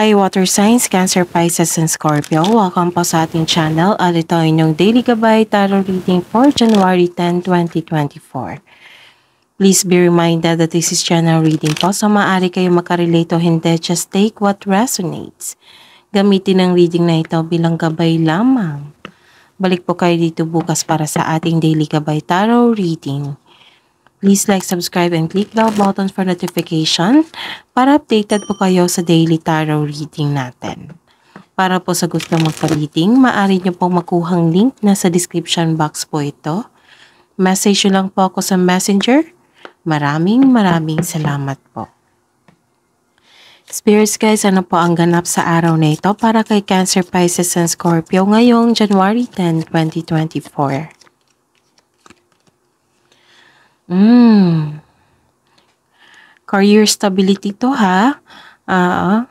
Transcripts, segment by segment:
Hi Water Signs, Cancer, Pisces, and Scorpio. Welcome po sa ating channel at ito ay inyong Daily Gabay Tarot Reading for January 10, 2024. Please be reminded that this is channel reading po so maaari kayo makarelate o hindi. Just take what resonates. Gamitin ang reading na ito bilang gabay lamang. Balik po kayo dito bukas para sa ating Daily Gabay Tarot Reading. Please like, subscribe, and click the button for notification para updated po kayo sa daily tarot reading natin. Para po sa gusto magpa-reading, maaari nyo pong makuhang link na sa description box po ito. Message nyo lang po ako sa messenger. Maraming maraming salamat po. Spirits guys, ano po ang ganap sa araw na ito para kay Cancer, Pisces, and Scorpio ngayong January 10, 2024? Mm. Career stability to ha. Ah,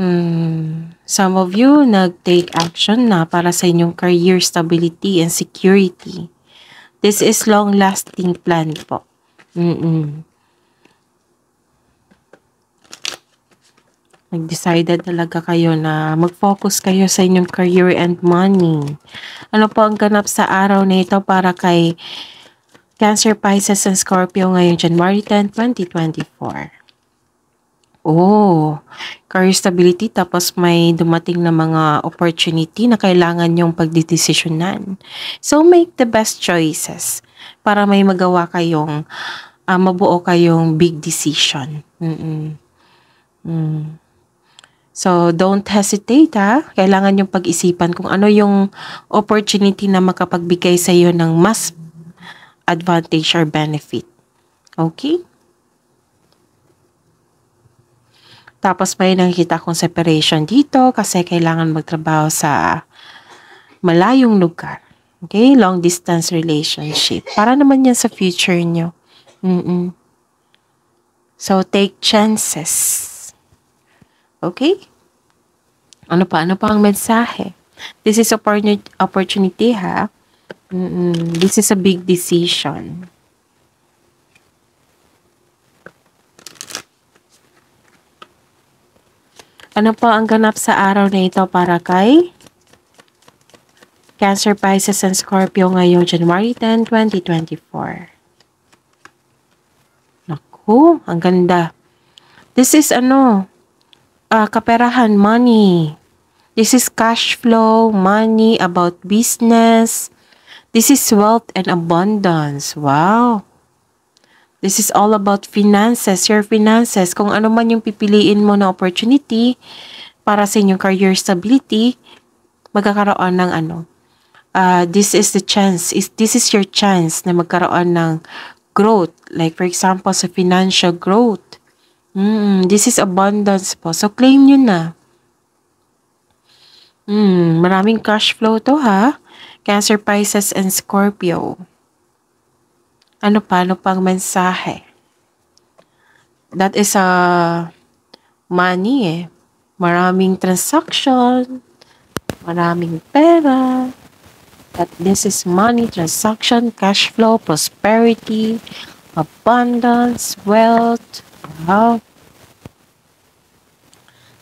mm, some of you nag-take action na para sa inyong career stability and security. This is long-lasting plan po. Mm-mm. Nag-decided talaga kayo na mag-focus kayo sa inyong career and money. Ano po ang ganap sa araw na ito para kay Cancer, Pisces, and Scorpio ngayon January 10, 2024. Oh, career stability tapos may dumating na mga opportunity na kailangan yung pagdidesisyonan. So make the best choices para may magawa kayong uh, mabuo kayong big decision. Mm-mm. Mm. So don't hesitate ha. Kailangan yung pag-isipan kung ano yung opportunity na makapagbigay sa iyo ng mas advantage or benefit. Okay? Tapos may nakikita akong separation dito kasi kailangan magtrabaho sa malayong lugar. Okay? Long distance relationship. Para naman yan sa future nyo. Mm -mm. So, take chances. Okay? Ano pa? Ano pa ang mensahe? This is opportunity ha. Mm-mm. This is a big decision. Ano po ang ganap sa araw na ito para kay Cancer, Pisces, and Scorpio ngayon, January 10, 2024? Naku, ang ganda. This is ano, uh, kaperahan, money. This is cash flow, money, about business, This is wealth and abundance. Wow! This is all about finances, your finances. Kung ano man yung pipiliin mo na opportunity para sa inyong career stability, magkakaroon ng ano. Uh, this is the chance. Is This is your chance na magkaroon ng growth. Like for example, sa financial growth. Mm, this is abundance po. So claim nyo na. Mm, maraming cash flow to ha. Cancer, Pisces, and Scorpio. Ano pa? Ano pang mensahe? That is a uh, money eh. Maraming transaction, maraming pera, that this is money, transaction, cash flow, prosperity, abundance, wealth. Wow.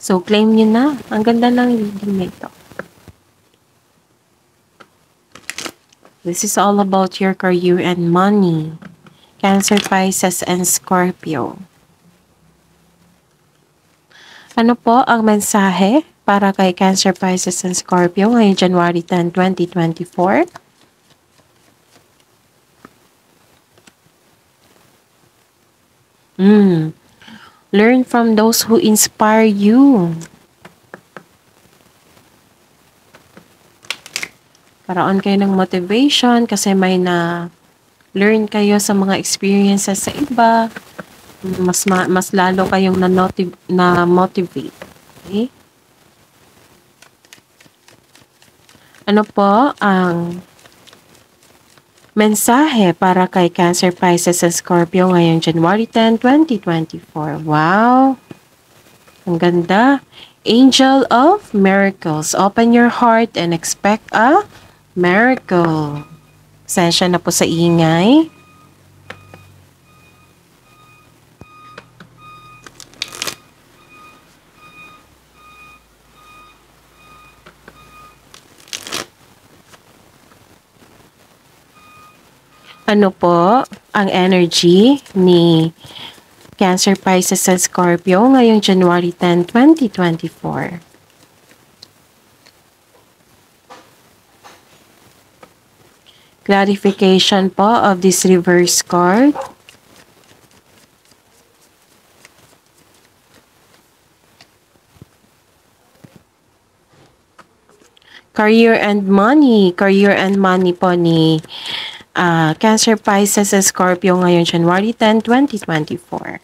So, claim nyo na. Ang ganda ng reading na ito. This is all about your career and money. Cancer, Pisces, and Scorpio. Ano po ang mensahe para kay Cancer, Pisces, and Scorpio ngayong January 10, 2024? Mm. Learn from those who inspire you. Paraon kayo ng motivation kasi may na learn kayo sa mga experiences sa iba. Mas ma mas lalo kayong na, na motivate. Okay? Ano po ang mensahe para kay Cancer, Pisces, and Scorpio ngayong January 10, 2024? Wow! Ang ganda. Angel of Miracles, open your heart and expect a Miracle. Sensya na po sa ingay. Ano po ang energy ni Cancer Pisces and Scorpio ngayong January 10, 2024? clarification po of this reverse card. Career and money. Career and money po ni uh, Cancer Pisces Scorpio ngayon January 10, 2024.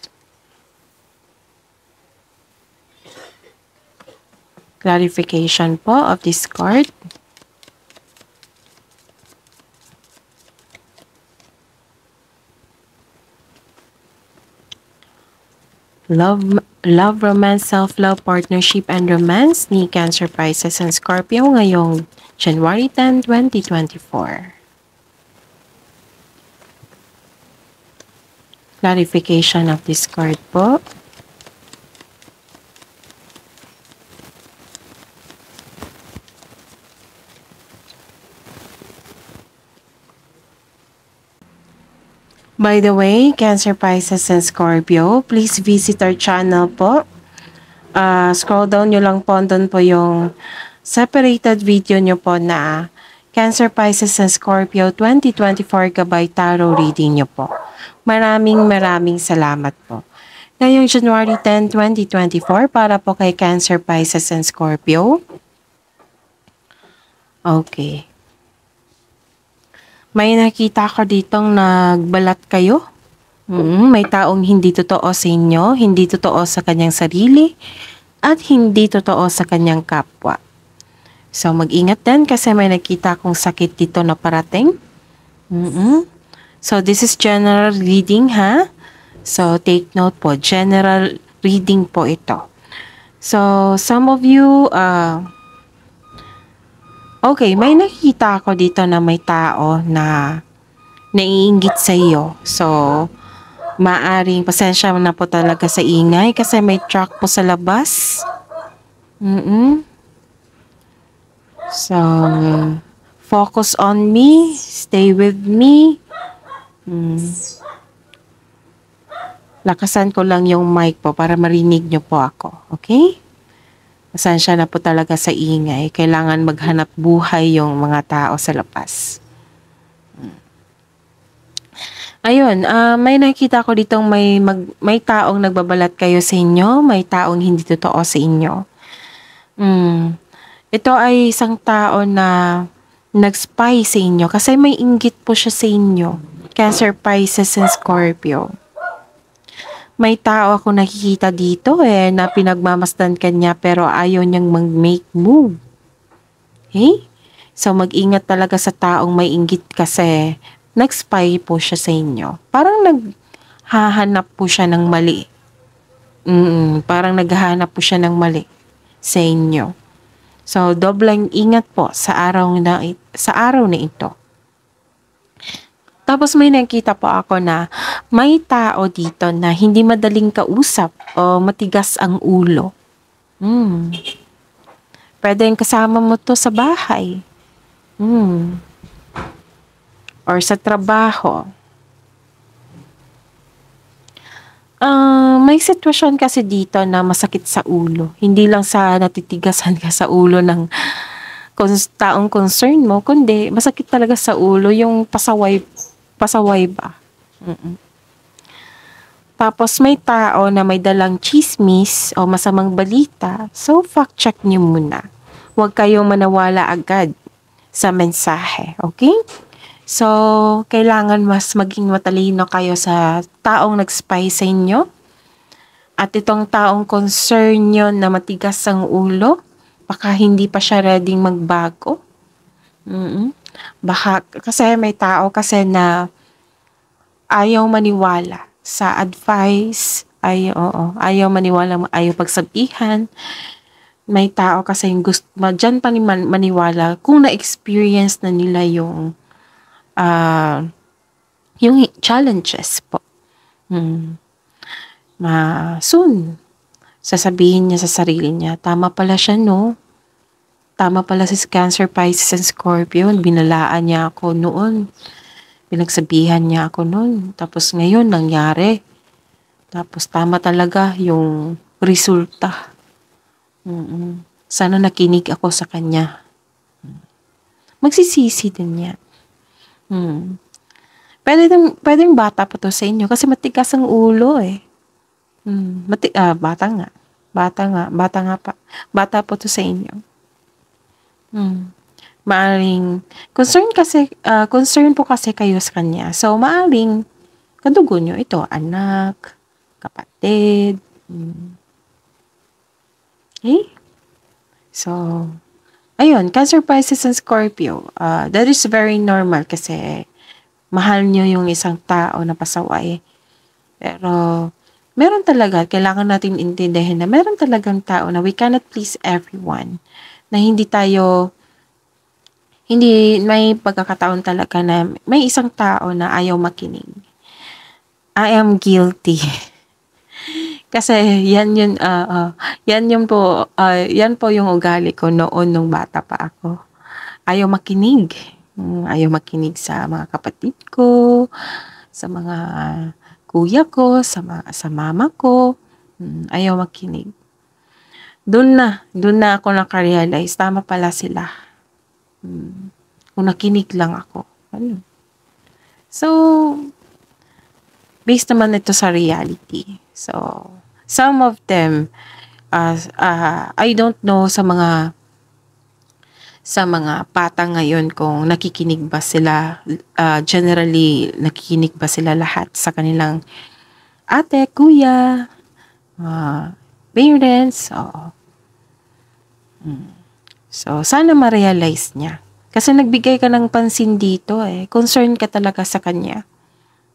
Clarification po of this card. Love, love Romance, Self-Love, Partnership, and Romance ni Cancer Pisces, and Scorpio ngayong January 10, 2024. Clarification of this card po. By the way, Cancer, Pisces, and Scorpio, please visit our channel po. Uh, scroll down nyo lang po, doon po yung separated video nyo po na Cancer, Pisces, and Scorpio 2024 Gabay Tarot reading nyo po. Maraming maraming salamat po. Ngayong January 10, 2024 para po kay Cancer, Pisces, and Scorpio. Okay. May nakita ko ditong nagbalat kayo. Mm, may taong hindi totoo sa inyo, hindi totoo sa kanyang sarili, at hindi totoo sa kanyang kapwa. So, mag-ingat din kasi may nakita kong sakit dito na parating. Mm -mm. So, this is general reading ha. So, take note po. General reading po ito. So, some of you, uh, Okay, may nakikita ako dito na may tao na naiinggit sa iyo. So, maaring pasensya na po talaga sa ingay kasi may truck po sa labas. Mm -mm. So, focus on me, stay with me. Mm. Lakasan ko lang yung mic po para marinig nyo po ako. Okay? Pasensya na po talaga sa ingay. Kailangan maghanap buhay yung mga tao sa lapas. Hmm. Ayun, uh, may nakita ko dito may mag, may taong nagbabalat kayo sa inyo, may taong hindi totoo sa inyo. Mm. Ito ay isang tao na nag-spy sa inyo kasi may inggit po siya sa inyo. Cancer, Pisces, and Scorpio. May tao ako nakikita dito eh na pinagmamasdan kanya pero ayaw niyang mag-make move. Hey? Eh? So mag-ingat talaga sa taong may inggit kasi nag-spy po siya sa inyo. Parang naghahanap po siya ng mali. Mm, parang naghahanap po siya ng mali sa inyo. So, dobleng ingat po sa araw na, sa araw na ito. Tapos may nakita po ako na may tao dito na hindi madaling kausap o matigas ang ulo. Hmm. Pwede yung kasama mo to sa bahay. Hmm. Or sa trabaho. Uh, may sitwasyon kasi dito na masakit sa ulo. Hindi lang sa natitigasan ka sa ulo ng taong concern mo, kundi masakit talaga sa ulo yung pasaway pasaway ba? Mm-mm. Tapos may tao na may dalang chismis o masamang balita, so fact check niyo muna. Huwag kayong manawala agad sa mensahe, okay? So, kailangan mas maging matalino kayo sa taong nag-spy sa inyo. At itong taong concern nyo na matigas ang ulo, baka hindi pa siya ready magbago. Mm-mm. Baka kasi may tao kasi na ayaw maniwala sa advice, ay oo, ayaw maniwala, ayaw pagsabihan. May tao kasi yung gusto, dyan pa man, maniwala kung na-experience na nila yung uh, yung challenges po. Hmm. Ma, soon, sasabihin niya sa sarili niya, tama pala siya, no? Tama pala si Cancer, Pisces, and Scorpio. Binalaan niya ako noon. Binagsabihan niya ako noon. Tapos ngayon, nangyari. Tapos tama talaga yung resulta. Mm-mm. Sana nakinig ako sa kanya. Magsisisi din niya. Hmm. Pwede din, pwede din bata pa to sa inyo kasi matigas ang ulo eh. Hmm. Mati, ah, bata nga. Bata nga. Bata nga pa. Bata po to sa inyo. Hmm. Maaring concern kasi ah, concern po kasi kayo sa kanya. So maaring kadugo nyo ito, anak, kapatid. Hmm. Okay? Eh? So, ayun, Cancer, Pisces, and Scorpio. Uh, that is very normal kasi mahal nyo yung isang tao na pasaway. Pero, meron talaga, kailangan natin intindihin na meron talagang tao na we cannot please everyone na hindi tayo hindi may pagkakataon talaga na may isang tao na ayaw makinig. I am guilty. Kasi yan yun uh, uh, yan yun po uh, yan po yung ugali ko noon nung bata pa ako. Ayaw makinig. Hmm, ayaw makinig sa mga kapatid ko, sa mga kuya ko, sa, ma- sa mama ko. Hmm, ayaw makinig. Doon na, doon na ako nakarealize. Tama pala sila. Hmm. Kung nakinig lang ako. Ano? So, based naman ito sa reality. So, some of them, uh, uh, I don't know sa mga sa mga pata ngayon kung nakikinig ba sila, uh, generally, nakikinig ba sila lahat sa kanilang ate, kuya, uh, parents, oo. So, sana ma-realize niya. Kasi nagbigay ka ng pansin dito eh. Concern ka talaga sa kanya.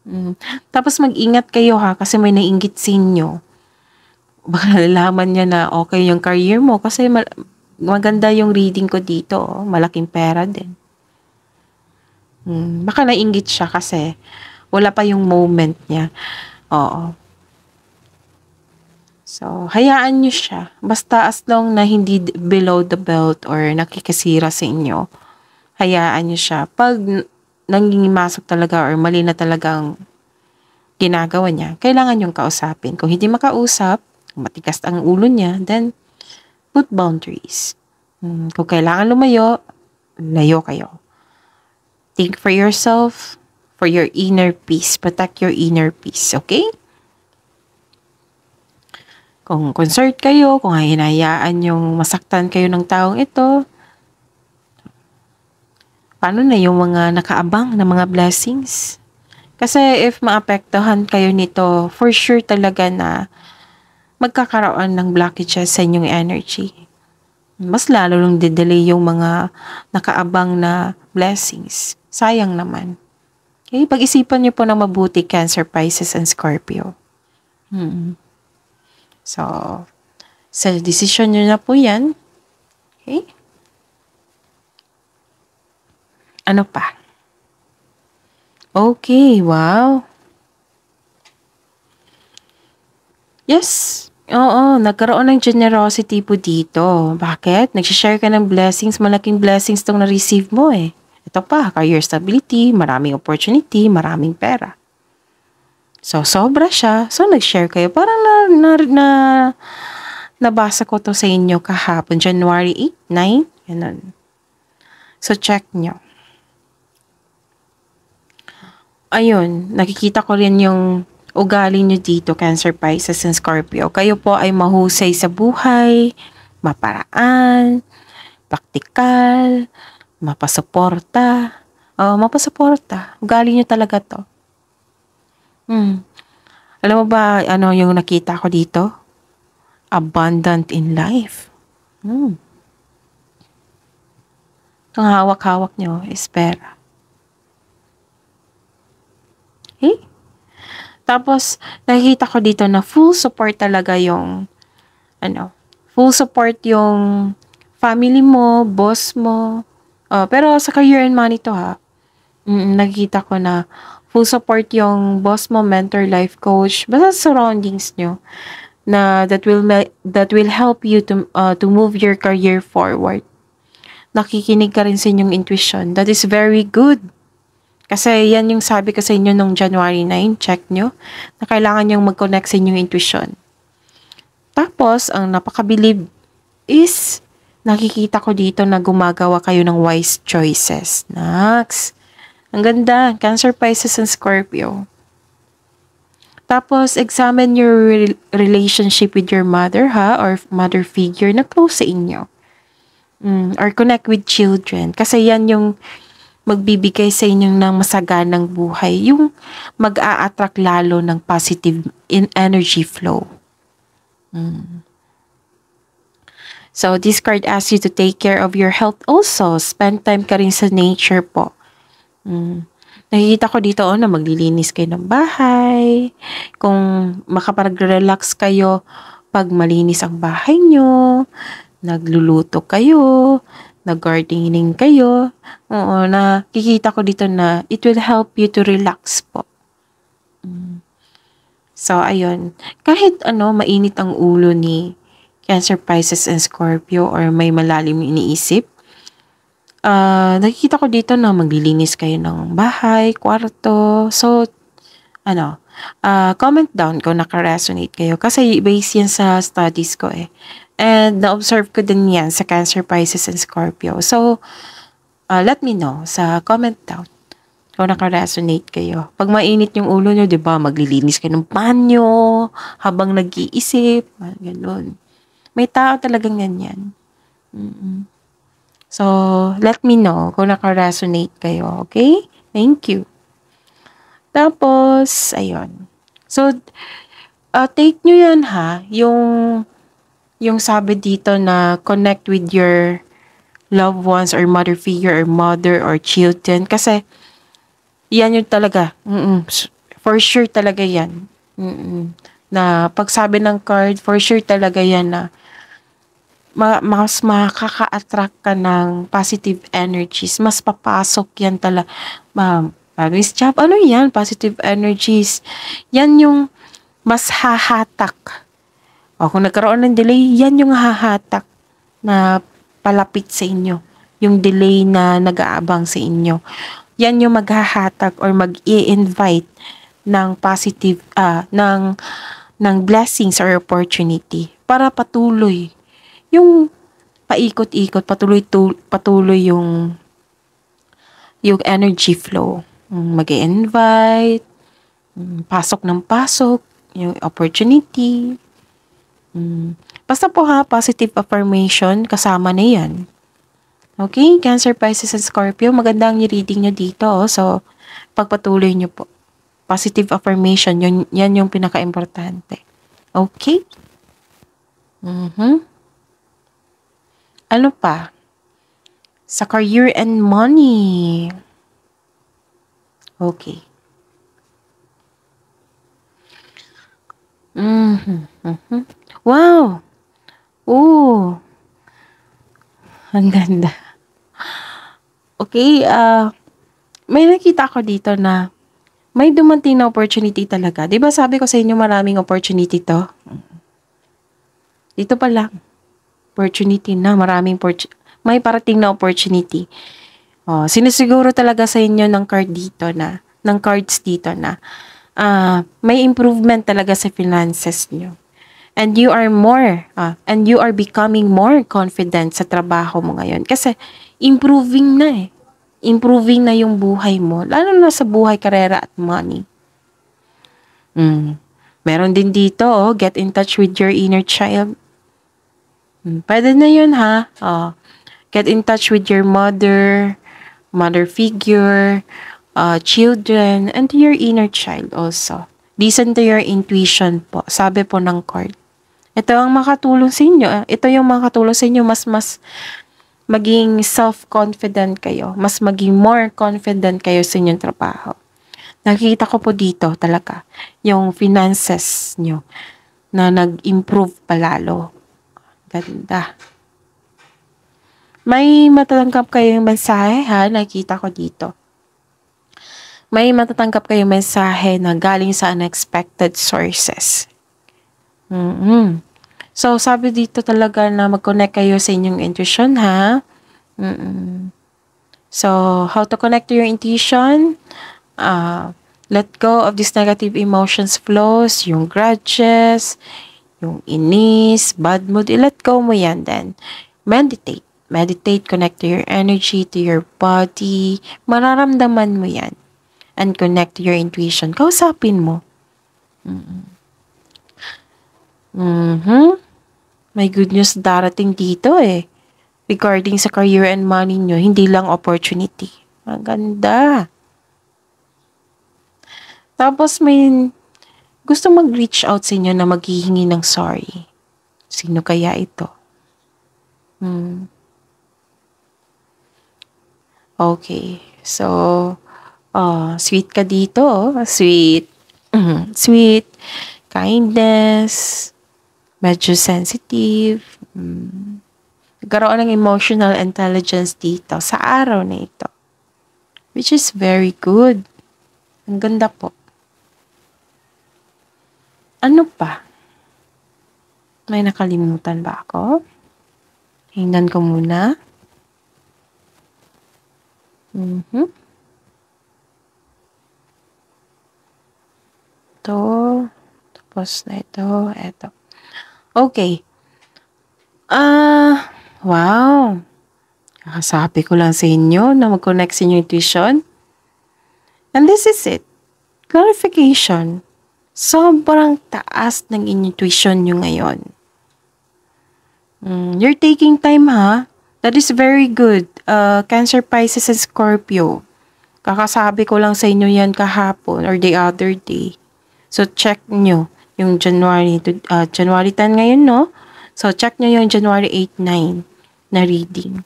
Mm. Tapos mag-ingat kayo ha kasi may nainggit sa inyo. Baka nalaman niya na okay yung career mo kasi ma- maganda yung reading ko dito. Oh. Malaking pera din. Mm. Baka nainggit siya kasi wala pa yung moment niya. Oo. So, hayaan nyo siya. Basta as long na hindi below the belt or nakikisira sa inyo, hayaan nyo siya. Pag nangingimasok talaga or mali na talagang ginagawa niya, kailangan yung kausapin. Kung hindi makausap, matikas ang ulo niya, then put boundaries. Hmm, kung kailangan lumayo, layo kayo. Think for yourself, for your inner peace. Protect your inner peace, okay? Kung concert kayo, kung hinayaan yung masaktan kayo ng taong ito, paano na yung mga nakaabang na mga blessings? Kasi if maapektuhan kayo nito, for sure talaga na magkakaroon ng blockages sa inyong energy. Mas lalo lang didelay yung mga nakaabang na blessings. Sayang naman. Okay, pag-isipan niyo po ng mabuti Cancer, Pisces, and Scorpio. Hmm. So, sa decision nyo na po yan. Okay? Ano pa? Okay, wow. Yes. Oo, nagkaroon ng generosity po dito. Bakit? Nagsishare ka ng blessings, malaking blessings tong na-receive mo eh. Ito pa, career stability, maraming opportunity, maraming pera. So, sobra siya. So, nag-share kayo. Parang na, na, na, nabasa ko to sa inyo kahapon. January 8, 9, ganun. So, check nyo. Ayun, nakikita ko rin yung ugali nyo dito, Cancer, Pisces, and Scorpio. Kayo po ay mahusay sa buhay, maparaan, praktikal, mapasuporta. Oh, mapasuporta. Ugali nyo talaga to. Hmm. Alam mo ba, ano yung nakita ko dito? Abundant in life. Hmm. Ang hawak-hawak nyo is pera. Okay? Eh? Tapos, nakita ko dito na full support talaga yung, ano, full support yung family mo, boss mo. Uh, pero sa career and money to ha, mm, nakikita ko na full support yung boss mo, mentor, life coach, basta surroundings nyo na that will that will help you to uh, to move your career forward. Nakikinig ka rin sa inyong intuition. That is very good. Kasi yan yung sabi ko sa inyo nung January 9, check nyo, na kailangan yung mag-connect sa inyong intuition. Tapos, ang napakabilib is nakikita ko dito na gumagawa kayo ng wise choices. Next. Ang ganda, Cancer, Pisces, and Scorpio. Tapos, examine your re relationship with your mother, ha? Or mother figure na close sa inyo. Mm, or connect with children. Kasi yan yung magbibigay sa inyo ng masaganang buhay. Yung mag-a-attract lalo ng positive in energy flow. Mm. So, this card asks you to take care of your health also. Spend time ka rin sa nature po. Mm. Nakikita ko dito oh, na maglilinis kayo ng bahay. Kung makapag-relax kayo pag malinis ang bahay nyo. Nagluluto kayo. Nag-gardening kayo. Oo, nakikita ko dito na it will help you to relax po. Mm. So, ayun. Kahit ano, mainit ang ulo ni Cancer Pisces and Scorpio or may malalim iniisip, uh, nakikita ko dito na maglilinis kayo ng bahay, kwarto. So, ano, uh, comment down kung naka-resonate kayo. Kasi based yan sa studies ko eh. And na-observe ko din yan sa Cancer, Pisces, and Scorpio. So, uh, let me know sa comment down kung naka-resonate kayo. Pag mainit yung ulo nyo, di ba, maglilinis kayo ng panyo, habang nag-iisip, ganun. May tao talagang ganyan. Mm-mm. So, let me know kung naka-resonate kayo, okay? Thank you. Tapos, ayun. So, uh, take nyo yan ha, yung, yung sabi dito na connect with your loved ones or mother figure or mother or children. Kasi, yan yun talaga. Mm-mm. For sure talaga yan. Mm-mm. Na pagsabi ng card, for sure talaga yan na ma- mas makaka-attract ka ng positive energies. Mas papasok yan talaga. Ma'am, Paris Chap, ano yan? Positive energies. Yan yung mas hahatak. O, kung nagkaroon ng delay, yan yung hahatak na palapit sa inyo. Yung delay na nag-aabang sa inyo. Yan yung maghahatak or mag invite ng positive, ah, ng, ng blessings or opportunity para patuloy yung paikot-ikot, patuloy, tul- patuloy yung, yung energy flow. Mm, mag invite mm, pasok ng pasok, yung opportunity. Mm. Basta po ha, positive affirmation, kasama na yan. Okay, Cancer, Pisces, and Scorpio, maganda ang reading nyo dito. Oh. So, pagpatuloy nyo po. Positive affirmation, yun, yan yung pinaka-importante. Okay? Mm-hmm ano pa? Sa career and money. Okay. Mm-hmm. mm-hmm. Wow! Oo! Ang ganda. Okay, ah, uh, may nakita ko dito na may dumating na opportunity talaga. 'Di ba sabi ko sa inyo maraming opportunity to? Dito pa lang opportunity na, maraming may parating na opportunity. Oh, sinisiguro talaga sa inyo ng card dito na, ng cards dito na uh, may improvement talaga sa finances niyo. And you are more, uh, and you are becoming more confident sa trabaho mo ngayon. Kasi improving na eh. Improving na yung buhay mo. Lalo na sa buhay, karera at money. Mm. Meron din dito, oh, get in touch with your inner child. Mm, pwede na yun ha. Uh, get in touch with your mother, mother figure, uh, children, and your inner child also. Listen to your intuition po, sabi po ng card. Ito ang makatulong sa inyo. Ah, ito yung makatulong sa inyo mas mas maging self-confident kayo. Mas maging more confident kayo sa inyong trabaho. Nakikita ko po dito talaga yung finances nyo na nag-improve palalo Ganda. May matatanggap kayong mensahe ha, nakita ko dito. May matatanggap kayong mensahe na galing sa unexpected sources. Mm-mm. So, sabi dito talaga na mag-connect kayo sa inyong intuition ha. Mm-mm. So, how to connect to your intuition? Uh, let go of these negative emotions flows, yung grudges, yung inis, bad mood, ilet eh, go mo yan din. Meditate. Meditate, connect to your energy, to your body. Mararamdaman mo yan. And connect to your intuition. Kausapin mo. Mm-hmm. Mm-hmm. May good news darating dito eh. Regarding sa career and money nyo, hindi lang opportunity. Maganda. Tapos may gusto mag-reach out sa inyo na maghihingi ng sorry. Sino kaya ito? Hmm. Okay. So, uh, sweet ka dito. Oh. Sweet. Mm, sweet. Kindness. Medyo sensitive. Mm. Nagkaroon ng emotional intelligence dito sa araw na ito. Which is very good. Ang ganda po. Ano pa? May nakalimutan ba ako? Tingnan ko muna. Mm-hmm. Ito. Tapos na ito. Ito. Okay. Ah, uh, wow. Nakasabi ko lang sa inyo na mag-connect sa inyo intuition. And this is it. Clarification sobrang taas ng intuition nyo ngayon. Mm, you're taking time ha. That is very good. Uh, Cancer, Pisces, and Scorpio. Kakasabi ko lang sa inyo yan kahapon or the other day. So, check nyo yung January, uh, January 10 ngayon, no? So, check nyo yung January 8, 9 na reading.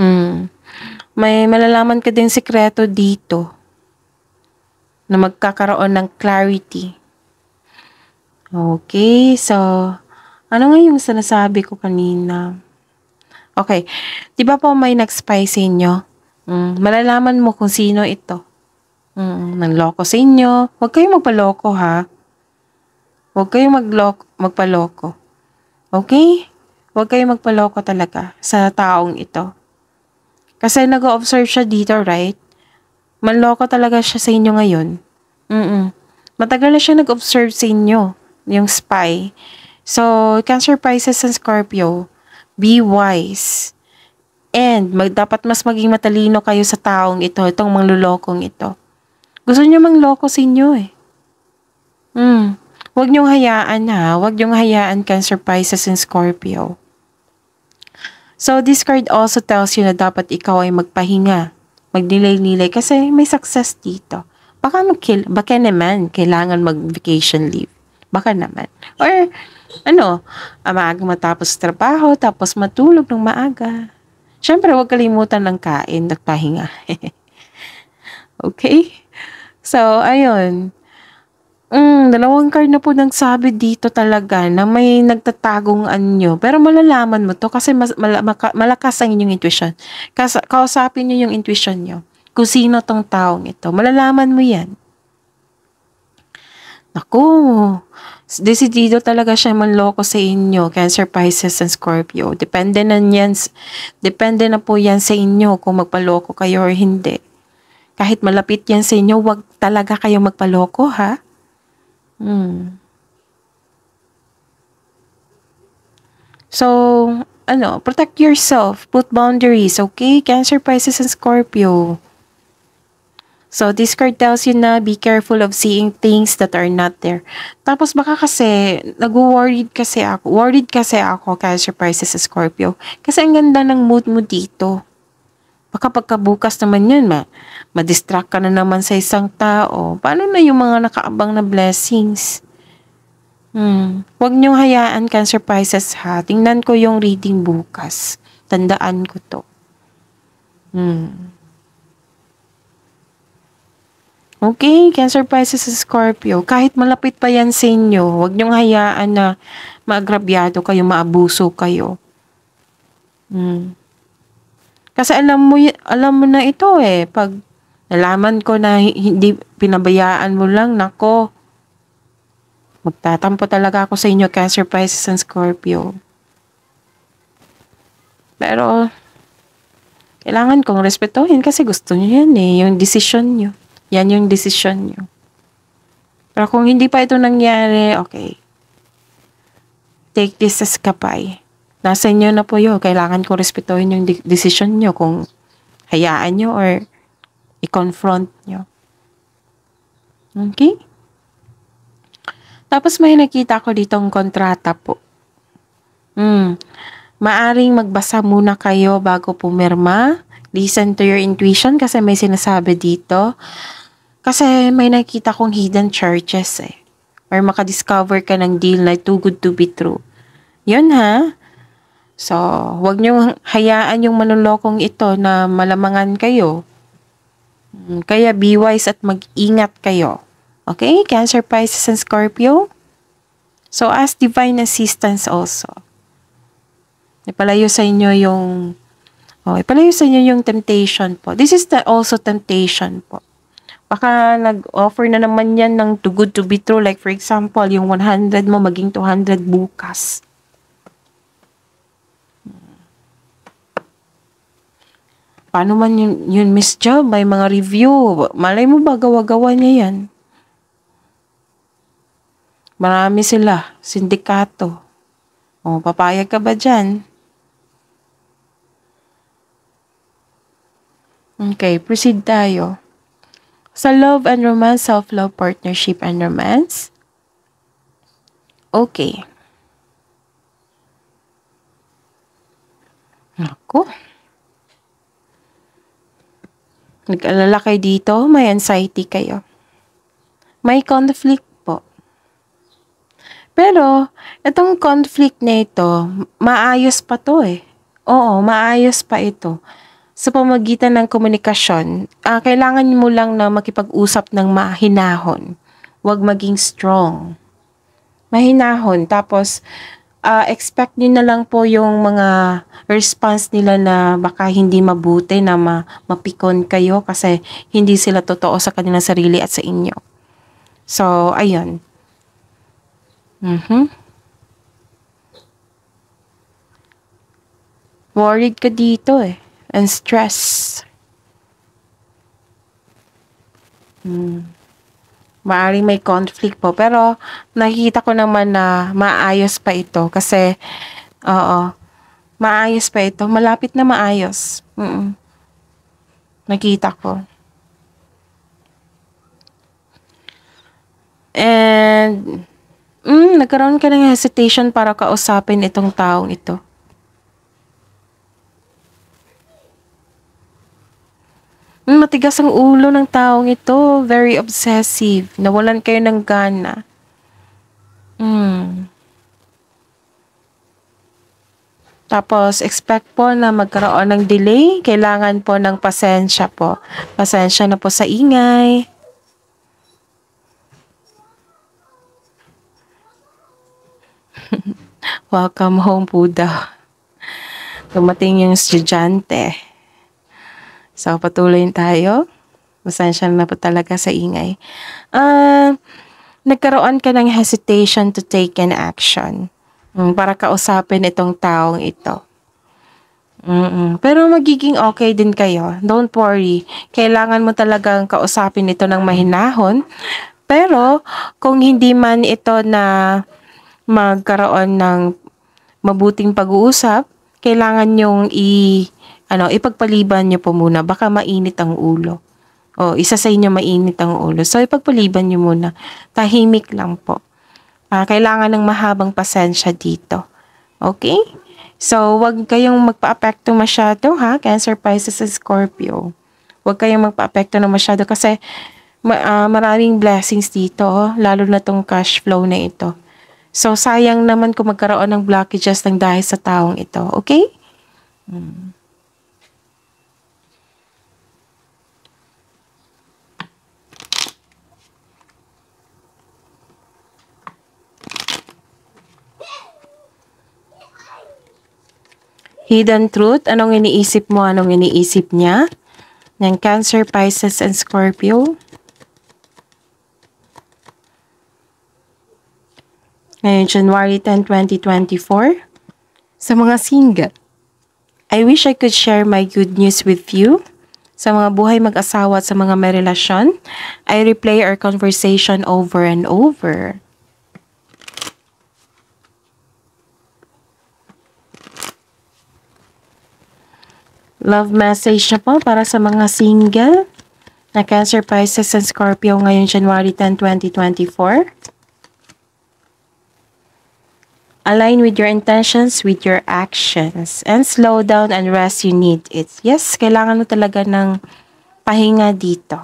Mm. May malalaman ka din sikreto dito na magkakaroon ng clarity. Okay, so, ano nga yung sinasabi ko kanina? Okay, di ba po may nag-spy sa inyo? Mm, malalaman mo kung sino ito. Mm, nangloko sa inyo. Huwag kayong magpaloko ha. Huwag kayong magloko, magpaloko. Okay? Huwag kayong magpaloko talaga sa taong ito. Kasi nag-observe siya dito, right? Manloko talaga siya sa inyo ngayon. Mm-mm. Matagal na siya nag-observe sa inyo, yung spy. So, Cancer, Pisces, and Scorpio, be wise. And mag, dapat mas maging matalino kayo sa taong ito, itong manglulokong ito. Gusto niyo mangloko sa inyo eh. Mm. Huwag niyong hayaan ha. Huwag niyong hayaan Cancer, Pisces, and Scorpio. So, this card also tells you na dapat ikaw ay magpahinga. Magdelay-nilay kasi may success dito. Baka, magkil- ano, baka naman kailangan mag-vacation leave. Baka naman. Or ano, ah, maaga matapos trabaho, tapos matulog ng maaga. Siyempre, huwag kalimutan ng kain at pahinga. okay? So, ayun. Mm, dalawang card na po nagsabi dito talaga na may nagtatagong anyo. Pero malalaman mo to kasi mas, mal, maka, malakas ang inyong intuition. Kas, kausapin nyo yung intuition nyo. Kung sino tong taong ito. Malalaman mo yan. Naku, decidido talaga siya manloko sa inyo, Cancer, Pisces, and Scorpio. Depende na, yan, depende na po yan sa inyo kung magpaloko kayo or hindi. Kahit malapit yan sa inyo, wag talaga kayo magpaloko ha. Hmm. So, ano, protect yourself. Put boundaries, okay? Cancer, Pisces, and Scorpio. So, this card tells you na be careful of seeing things that are not there. Tapos, baka kasi, nag-worried kasi ako. Worried kasi ako, Cancer, Pisces, and Scorpio. Kasi ang ganda ng mood mo dito. Baka pagkabukas naman yun, ma madistract ka na naman sa isang tao, paano na yung mga nakaabang na blessings? Hmm. Huwag niyong hayaan cancer prices ha. Tingnan ko yung reading bukas. Tandaan ko to. Hmm. Okay, Cancer Pisces Scorpio. Kahit malapit pa yan sa inyo, huwag niyong hayaan na maagrabyado kayo, maabuso kayo. Hmm. Kasi alam mo, alam mo na ito eh, pag Alaman ko na hindi pinabayaan mo lang, nako. Magtatampo talaga ako sa inyo, Cancer, Pisces, and Scorpio. Pero, kailangan kong respetuhin kasi gusto niyo yan eh, yung decision niyo. Yan yung decision niyo. Pero kung hindi pa ito nangyari, okay. Take this as kapay. Nasa inyo na po yun. Kailangan kong respetuhin yung de- decision nyo kung hayaan niyo or i-confront nyo. Okay? Tapos may nakita ko ditong kontrata po. Hmm. Maaring magbasa muna kayo bago pumirma. Listen to your intuition kasi may sinasabi dito. Kasi may nakita kong hidden charges eh. Or makadiscover ka ng deal na too good to be true. Yun ha. So, huwag nyo hayaan yung manulokong ito na malamangan kayo. Hmm, kaya be wise at mag-ingat kayo. Okay? Cancer, Pisces, and Scorpio. So, ask divine assistance also. Ipalayo sa inyo yung oh, ipalayo sa inyo yung temptation po. This is the also temptation po. Baka nag-offer na naman yan ng too good to be true. Like for example, yung 100 mo maging 200 bukas. Paano man yun, yun Miss Jo? May mga review. Malay mo ba gawa-gawa niya yan? Marami sila. Sindikato. O, papayag ka ba dyan? Okay, proceed tayo. Sa love and romance, self-love, partnership, and romance. Okay. Ako. Nag-alala kayo dito, may anxiety kayo. May conflict po. Pero, itong conflict na ito, maayos pa to eh. Oo, maayos pa ito. Sa pamagitan ng komunikasyon, uh, kailangan mo lang na makipag-usap ng mahinahon. Huwag maging strong. Mahinahon. Tapos, uh, expect nyo na lang po yung mga response nila na baka hindi mabuti na ma mapikon kayo kasi hindi sila totoo sa kanilang sarili at sa inyo. So, ayun. Mm-hmm. Worried ka dito eh. And stress. Mm. Maaring may conflict po. Pero, nakikita ko naman na maayos pa ito. Kasi, oo, maayos pa ito. Malapit na maayos. Mm -mm. Nakita ko. And, mm, nagkaroon ka ng hesitation para kausapin itong taong ito. Hmm, matigas ang ulo ng taong ito. Very obsessive. Nawalan kayo ng gana. Hmm. Tapos, expect po na magkaroon ng delay. Kailangan po ng pasensya po. Pasensya na po sa ingay. Welcome home po daw. Dumating yung estudyante. So, patuloy tayo. Masensya na po talaga sa ingay. Uh, nagkaroon ka ng hesitation to take an action um, para kausapin itong taong ito. Mm-mm. Pero magiging okay din kayo. Don't worry. Kailangan mo talagang kausapin ito ng mahinahon. Pero kung hindi man ito na magkaroon ng mabuting pag-uusap, kailangan yung i ano, ipagpaliban niyo po muna baka mainit ang ulo. O, isa sa inyo mainit ang ulo. So ipagpaliban niyo muna. Tahimik lang po. Uh, kailangan ng mahabang pasensya dito. Okay? So, wag kayong magpa-apekto masyado ha, Cancer, Pisces, Scorpio. Wag kayong magpa-apekto na masyado kasi ma uh, maraming blessings dito, oh, lalo na tong cash flow na ito. So, sayang naman kung magkaroon ng blockages ng dahil sa taong ito. Okay? Hmm. Hidden truth, anong iniisip mo, anong iniisip niya? Ng Cancer, Pisces, and Scorpio. Scorpio. ngayong January 10, 2024. Sa mga single, I wish I could share my good news with you. Sa mga buhay mag-asawa at sa mga may relasyon, I replay our conversation over and over. Love message na po para sa mga single na Cancer Pisces and Scorpio ngayon January 10, 2024. Align with your intentions, with your actions. And slow down and rest you need it. Yes, kailangan mo talaga ng pahinga dito.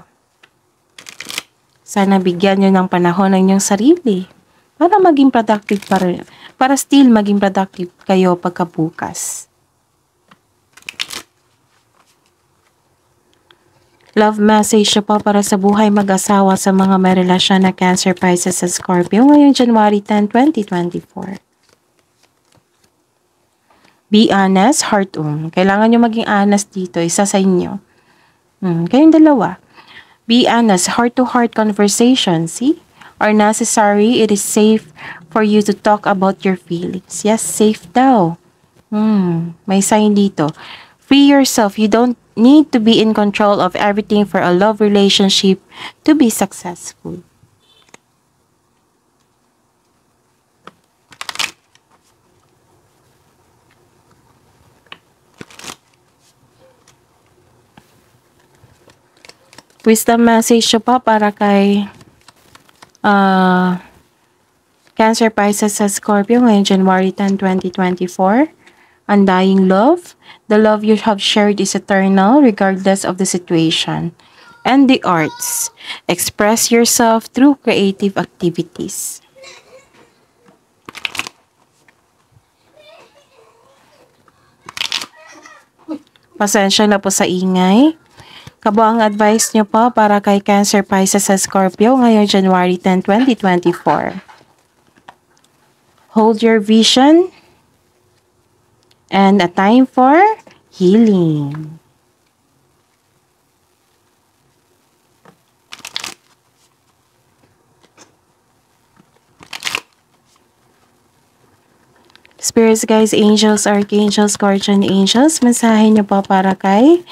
Sana bigyan nyo ng panahon ng inyong sarili para maging productive pa rin. Para still maging productive kayo pagkabukas. Love message siya po para sa buhay mag-asawa sa mga may relasyon na Cancer, Pisces at Scorpio ngayong January 10, 2024. Be honest, heart own. Kailangan nyo maging honest dito, isa sa inyo. Hmm, kayong dalawa. Be honest, heart-to-heart -heart conversation, see? Or necessary, it is safe for you to talk about your feelings. Yes, safe daw. Hmm, may sign dito. Free yourself. You don't need to be in control of everything for a love relationship to be successful. Wisdom message siya pa para kay uh, Cancer Pisces sa Scorpio ngayong January 10, 2024. Undying love. The love you have shared is eternal regardless of the situation. And the arts. Express yourself through creative activities. Pasensya na po sa ingay. Kabuang advice niyo po para kay Cancer Pisces sa Scorpio ngayong January 10, 2024. Hold your vision and a time for healing. Spirits, guys, angels, archangels, guardian angels, mensahe niyo po para kay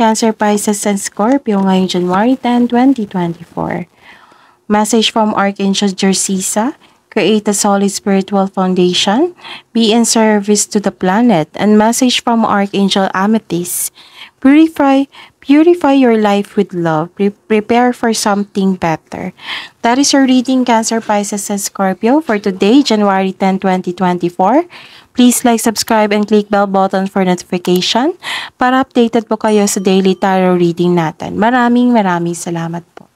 Cancer, Pisces, and Scorpio ngayong January 10, 2024. Message from Archangel Jercisa, create a solid spiritual foundation, be in service to the planet, and message from Archangel Amethyst, purify, purify your life with love, Pre prepare for something better. That is your reading Cancer, Pisces, and Scorpio for today, January 10, 2024. Please like, subscribe, and click bell button for notification para updated po kayo sa daily tarot reading natin. Maraming maraming salamat po.